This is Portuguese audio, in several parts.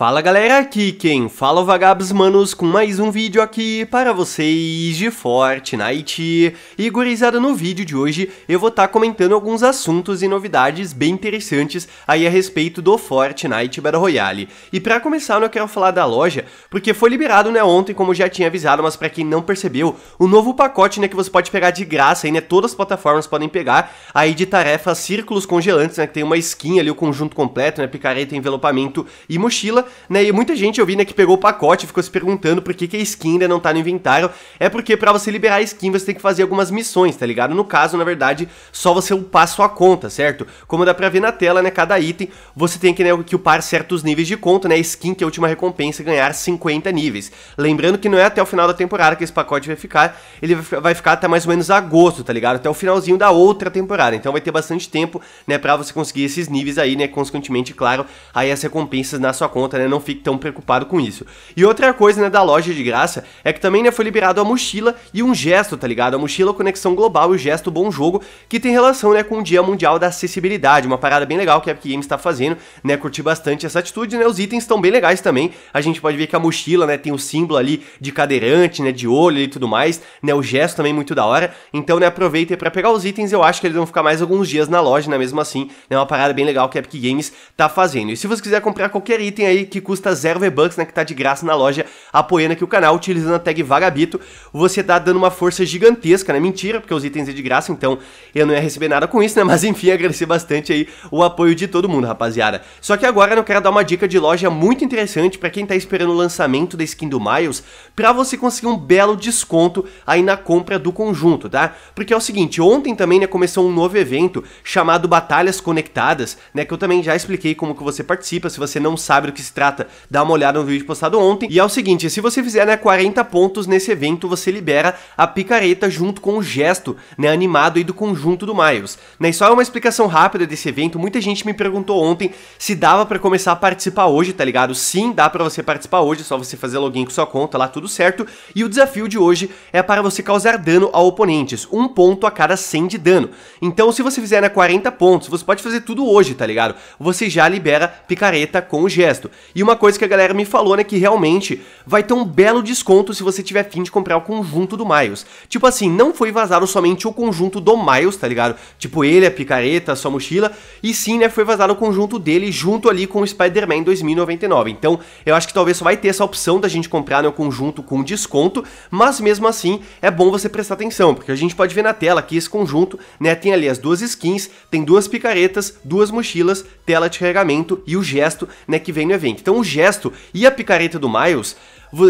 Fala galera, aqui quem fala é o Vagabos Manos com mais um vídeo aqui para vocês de Fortnite. E gurizada, no vídeo de hoje eu vou estar tá comentando alguns assuntos e novidades bem interessantes aí a respeito do Fortnite Battle Royale. E para começar eu quero falar da loja, porque foi liberado né ontem, como já tinha avisado, mas para quem não percebeu, o novo pacote né que você pode pegar de graça aí né, todas as plataformas podem pegar, aí de tarefas círculos congelantes né, que tem uma skin ali, o conjunto completo né, picareta, envelopamento e mochila, né? E muita gente eu vi, né, que pegou o pacote e ficou se perguntando por que, que a skin ainda não tá no inventário. É porque para você liberar a skin você tem que fazer algumas missões, tá ligado? No caso, na verdade, só você upar sua conta, certo? Como dá pra ver na tela, né, cada item você tem que, né, que upar certos níveis de conta, né? Skin, que é a última recompensa, é ganhar 50 níveis. Lembrando que não é até o final da temporada que esse pacote vai ficar, ele vai ficar até mais ou menos agosto, tá ligado? Até o finalzinho da outra temporada. Então vai ter bastante tempo, né, pra você conseguir esses níveis aí, né? Consequentemente, claro, aí as recompensas na sua conta, né? né? Não fique tão preocupado com isso. E outra coisa, né, da loja de graça é que também, né, foi liberado a mochila e um gesto, tá ligado? A mochila Conexão Global e o gesto Bom Jogo, que tem relação, né, com o Dia Mundial da Acessibilidade, uma parada bem legal que a Epic Games tá fazendo, né? Curti bastante essa atitude, né? Os itens estão bem legais também. A gente pode ver que a mochila, né, tem o símbolo ali de cadeirante, né, de olho e tudo mais, né? O gesto também muito da hora. Então, né, aproveita para pegar os itens, eu acho que eles vão ficar mais alguns dias na loja, né, mesmo assim. É né, uma parada bem legal que a Epic Games tá fazendo. E se você quiser comprar qualquer item aí que custa zero V-Bucks, né? Que tá de graça na loja apoiando aqui o canal, utilizando a tag Vagabito, você tá dando uma força gigantesca, né? Mentira, porque os itens é de graça, então eu não ia receber nada com isso, né? Mas enfim, agradecer bastante aí o apoio de todo mundo, rapaziada. Só que agora eu quero dar uma dica de loja muito interessante para quem tá esperando o lançamento da skin do Miles, para você conseguir um belo desconto aí na compra do conjunto, tá? Porque é o seguinte, ontem também, né, começou um novo evento chamado Batalhas Conectadas, né, que eu também já expliquei como que você participa, se você não sabe do que se trata, dá uma olhada no vídeo postado ontem. E é o seguinte, seguinte, se você fizer né, 40 pontos nesse evento, você libera a picareta junto com o gesto né, animado aí do conjunto do Miles. Né, e só uma explicação rápida desse evento, muita gente me perguntou ontem se dava para começar a participar hoje, tá ligado? Sim, dá para você participar hoje, é só você fazer login com sua conta lá, tudo certo. E o desafio de hoje é para você causar dano a oponentes, um ponto a cada 100 de dano. Então se você fizer né, 40 pontos, você pode fazer tudo hoje, tá ligado? Você já libera picareta com o gesto. E uma coisa que a galera me falou, né, que realmente vai ter um belo desconto se você tiver fim de comprar o conjunto do Miles. Tipo assim, não foi vazado somente o conjunto do Miles, tá ligado? Tipo ele, a picareta, a sua mochila, e sim, né, foi vazado o conjunto dele junto ali com o Spider-Man 2099. Então, eu acho que talvez só vai ter essa opção da gente comprar né, o conjunto com desconto, mas mesmo assim, é bom você prestar atenção, porque a gente pode ver na tela que esse conjunto, né, tem ali as duas skins, tem duas picaretas, duas mochilas, tela de carregamento e o gesto, né, que vem no evento. Então, o gesto e a picareta do Miles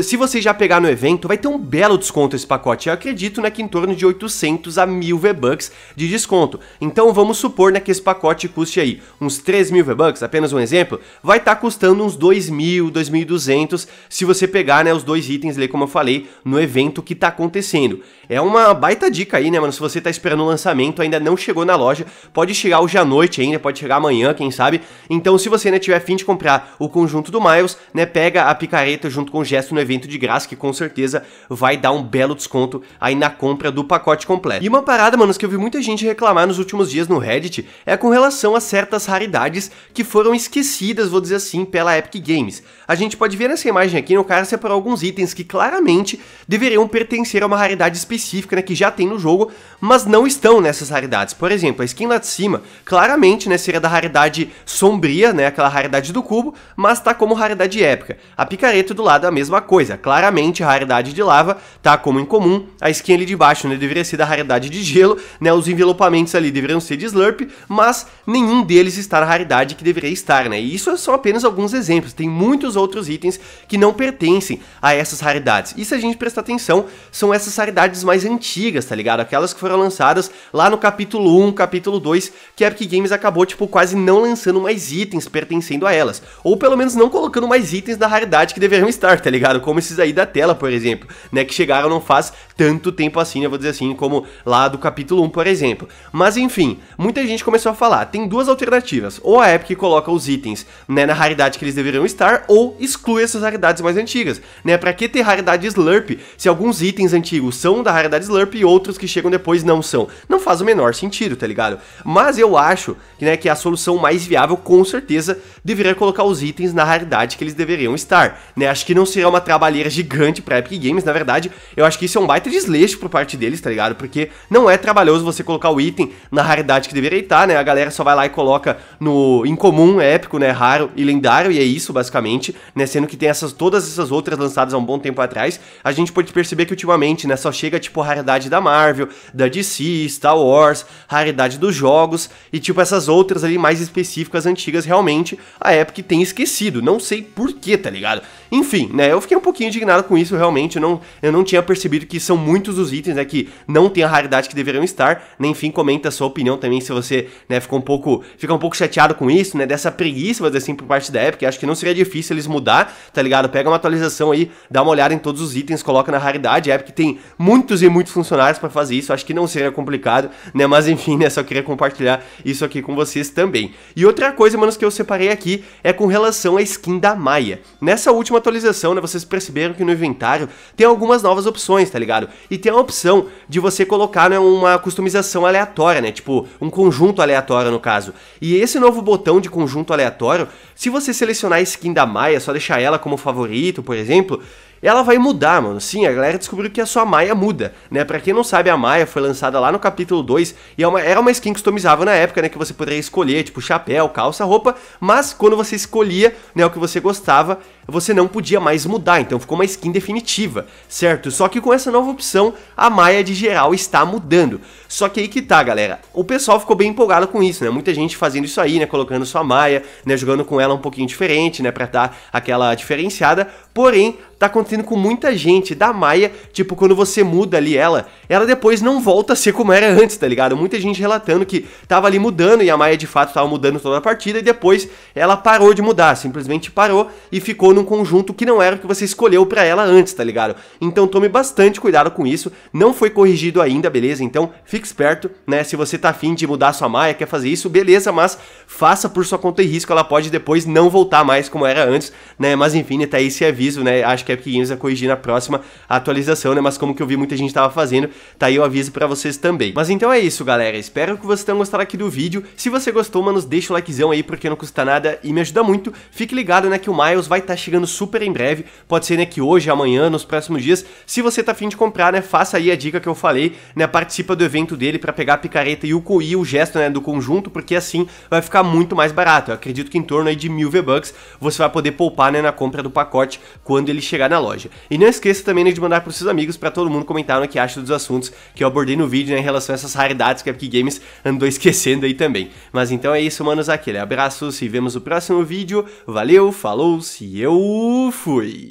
se você já pegar no evento, vai ter um belo desconto esse pacote. Eu acredito né, que em torno de 800 a 1000 V-Bucks de desconto. Então vamos supor né, que esse pacote custe aí uns 3 mil V-Bucks, apenas um exemplo, vai estar tá custando uns 2.000, 2.200 se você pegar né, os dois itens ali, como eu falei, no evento que está acontecendo. É uma baita dica aí, né, mano? Se você está esperando o um lançamento, ainda não chegou na loja, pode chegar hoje à noite ainda, pode chegar amanhã, quem sabe. Então, se você né, tiver fim de comprar o conjunto do Miles, né, pega a picareta junto com o gesto ingresso no evento de graça, que com certeza vai dar um belo desconto aí na compra do pacote completo. E uma parada, manos, que eu vi muita gente reclamar nos últimos dias no Reddit é com relação a certas raridades que foram esquecidas, vou dizer assim, pela Epic Games. A gente pode ver nessa imagem aqui, no cara separou alguns itens que claramente deveriam pertencer a uma raridade específica, né, que já tem no jogo, mas não estão nessas raridades. Por exemplo, a skin lá de cima, claramente, né, seria da raridade sombria, né, aquela raridade do cubo, mas tá como raridade épica. A picareta do lado é a mesma mesma coisa. Claramente, a raridade de lava tá como em comum, a skin ali de baixo né, deveria ser da raridade de gelo, né, os envelopamentos ali deveriam ser de slurp, mas nenhum deles está na raridade que deveria estar, né? E isso são apenas alguns exemplos, tem muitos outros itens que não pertencem a essas raridades. E se a gente prestar atenção, são essas raridades mais antigas, tá ligado? Aquelas que foram lançadas lá no capítulo 1, capítulo 2, que a Epic Games acabou, tipo, quase não lançando mais itens pertencendo a elas. Ou pelo menos não colocando mais itens da raridade que deveriam estar, tá ligado? mercado, como esses aí da tela, por exemplo, né, que chegaram não faz tanto tempo assim, eu né, vou dizer assim, como lá do capítulo 1, por exemplo. Mas enfim, muita gente começou a falar, tem duas alternativas, ou a Epic coloca os itens, né, na raridade que eles deveriam estar, ou exclui essas raridades mais antigas, né, pra que ter raridade Slurp se alguns itens antigos são da raridade Slurp e outros que chegam depois não são? Não faz o menor sentido, tá ligado? Mas eu acho, né, que a solução mais viável, com certeza, deveria colocar os itens na raridade que eles deveriam estar, né, acho que não seria uma uma trabalheira gigante pra Epic Games. Na verdade, eu acho que isso é um baita desleixo por parte deles, tá ligado? Porque não é trabalhoso você colocar o item na raridade que deveria estar, né? A galera só vai lá e coloca no incomum, é épico, né? Raro e lendário, e é isso, basicamente, né? Sendo que tem essas, todas essas outras lançadas há um bom tempo atrás. A gente pode perceber que ultimamente, né? Só chega, tipo, raridade da Marvel, da DC, Star Wars, raridade dos jogos e, tipo, essas outras ali mais específicas, antigas, realmente, a Epic tem esquecido. Não sei porquê, tá ligado? Enfim, né? Eu fiquei fiquei um pouquinho indignado com isso, realmente. Eu não, eu não tinha percebido que são muitos os itens né, que não tem a raridade que deveriam estar. Né, enfim, comenta a sua opinião também se você né, ficou um pouco fica um pouco chateado com isso, né? Dessa preguiça, mas assim, por parte da Epic. Acho que não seria difícil eles mudar, tá ligado? Pega uma atualização aí, dá uma olhada em todos os itens, coloca na raridade. A Epic tem muitos e muitos funcionários para fazer isso. Acho que não seria complicado, né? Mas enfim, né? Só queria compartilhar isso aqui com vocês também. E outra coisa, manos, que eu separei aqui é com relação à skin da Maia. Nessa última atualização, né? Você vocês perceberam que no inventário tem algumas novas opções, tá ligado? E tem a opção de você colocar né, uma customização aleatória, né? Tipo, um conjunto aleatório no caso. E esse novo botão de conjunto aleatório, se você selecionar a skin da Maia, só deixar ela como favorito, por exemplo, ela vai mudar, mano. Sim, a galera descobriu que a sua Maia muda, né? Pra quem não sabe, a Maia foi lançada lá no capítulo 2 e é uma, era uma skin customizável na época, né? Que você poderia escolher, tipo, chapéu, calça, roupa, mas quando você escolhia, né, o que você gostava, você não podia mais mudar, então ficou uma skin definitiva, certo? Só que com essa nova opção, a Maia de geral está mudando. Só que aí que tá, galera. O pessoal ficou bem empolgado com isso, né? Muita gente fazendo isso aí, né? Colocando sua Maia, né? Jogando com ela um pouquinho diferente, né? Pra dar aquela diferenciada. Porém, tá acontecendo com muita gente da Maia, tipo, quando você muda ali ela, ela depois não volta a ser como era antes, tá ligado? Muita gente relatando que tava ali mudando e a Maia de fato tava mudando toda a partida e depois ela parou de mudar, simplesmente parou e ficou num conjunto que não era o que você escolheu para ela antes, tá ligado? Então tome bastante cuidado com isso, não foi corrigido ainda, beleza? Então fique esperto, né? Se você tá afim de mudar sua Maia, quer fazer isso, beleza, mas faça por sua conta e risco, ela pode depois não voltar mais como era antes, né? Mas enfim, né, tá aí se aviso aviso, né? Acho que a Epic Games vai corrigir na próxima atualização, né? Mas como que eu vi muita gente tava fazendo, tá aí o aviso pra vocês também. Mas então é isso, galera. Espero que vocês tenham gostado aqui do vídeo. Se você gostou, manos, deixa o likezão aí, porque não custa nada e me ajuda muito. Fique ligado, né, que o Miles vai estar tá chegando super em breve. Pode ser, né, que hoje, amanhã, nos próximos dias. Se você tá afim de comprar, né, faça aí a dica que eu falei, né? Participa do evento dele pra pegar a picareta e o, coi, o gesto, né, do conjunto, porque assim vai ficar muito mais barato. Eu acredito que em torno aí de mil V-Bucks você vai poder poupar, né, na compra do pacote quando ele chegar na loja. E não esqueça também né, de mandar para os seus amigos para todo mundo comentar o que acha dos assuntos que eu abordei no vídeo né, em relação a essas raridades que a Epic Games andou esquecendo aí também. Mas então é isso, manos, aquele abraço, se vemos no próximo vídeo, valeu, falou, se eu fui!